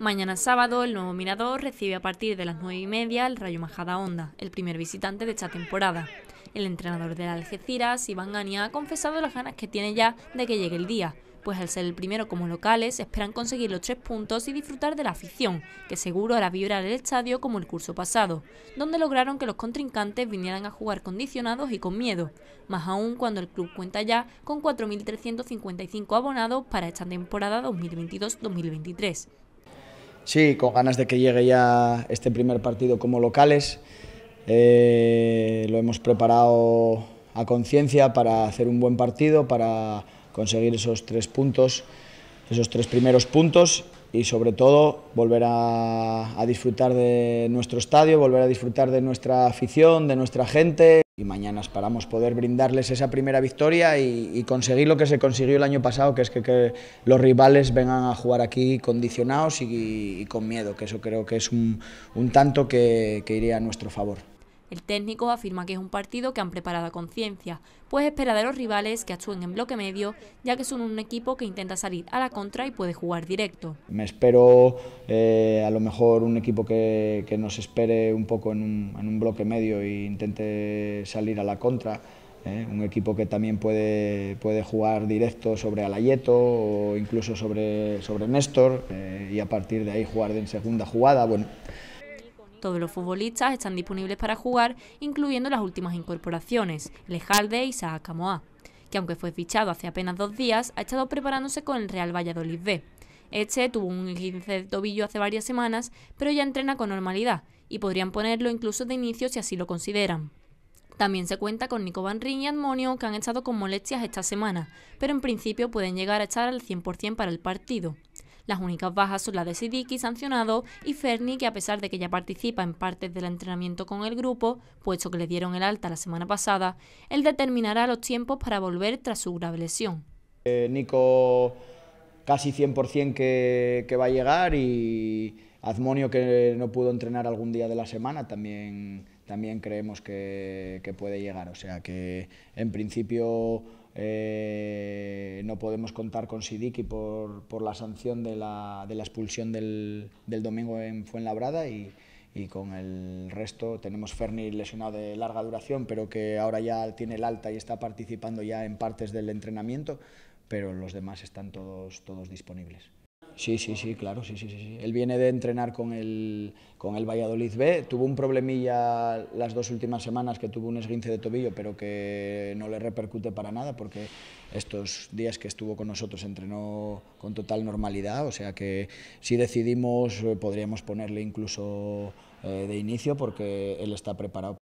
Mañana sábado, el nuevo Mirador recibe a partir de las 9 y media el Rayo Majada Onda, el primer visitante de esta temporada. El entrenador del Algeciras, Iván Gania, ha confesado las ganas que tiene ya de que llegue el día, pues al ser el primero como locales esperan conseguir los tres puntos y disfrutar de la afición, que seguro hará vibrar el estadio como el curso pasado, donde lograron que los contrincantes vinieran a jugar condicionados y con miedo, más aún cuando el club cuenta ya con 4.355 abonados para esta temporada 2022-2023. Sí, con ganas de que llegue ya este primer partido como locales. Eh, lo hemos preparado a conciencia para hacer un buen partido, para conseguir esos tres puntos, esos tres primeros puntos y sobre todo volver a, disfrutar de nuestro estadio, volver a disfrutar de nuestra afición, de nuestra gente y mañana esperamos poder brindarles esa primera victoria y, conseguir lo que se consiguió el año pasado, que es que, los rivales vengan a jugar aquí condicionados y, con miedo, que eso creo que es un, tanto que iría a nuestro favor. El técnico afirma que es un partido que han preparado a conciencia, pues espera de los rivales que actúen en bloque medio, ya que son un equipo que intenta salir a la contra y puede jugar directo. Me espero eh, a lo mejor un equipo que, nos espere un poco en un, bloque medio e intente salir a la contra. Eh, un equipo que también puede, puede jugar directo sobre Alayeto o incluso sobre, sobre Néstor eh, y a partir de ahí jugar en segunda jugada. Bueno, todos los futbolistas están disponibles para jugar, incluyendo las últimas incorporaciones, Lejalde y Saakamoa, que aunque fue fichado hace apenas dos días, ha estado preparándose con el Real Valladolid B. Este tuvo un 15 de tobillo hace varias semanas, pero ya entrena con normalidad, y podrían ponerlo incluso de inicio si así lo consideran. También se cuenta con Nico Van Rin y Admonio, que han estado con molestias esta semana, pero en principio pueden llegar a estar al 100% para el partido. Las únicas bajas son la de Sidiki sancionado, y Ferni, que a pesar de que ya participa en partes del entrenamiento con el grupo, puesto que le dieron el alta la semana pasada, él determinará los tiempos para volver tras su grave lesión. Eh, Nico casi 100% que, que va a llegar y Azmonio que no pudo entrenar algún día de la semana también también creemos que, puede llegar. O sea que en principio eh, no podemos contar con Sidiki por, la sanción de la, expulsión del, domingo en Fuenlabrada y, y con el resto tenemos Ferni lesionado de larga duración, pero que ahora ya tiene el alta y está participando ya en partes del entrenamiento, pero los demás están todos disponibles. Sí, sí, sí, claro, sí, sí, sí. Él viene de entrenar con el, con el Valladolid B, tuvo un problemilla las dos últimas semanas que tuvo un esguince de tobillo, pero que no le repercute para nada porque estos días que estuvo con nosotros entrenó con total normalidad, o sea que si decidimos eh, podríamos ponerle incluso eh, de inicio porque él está preparado.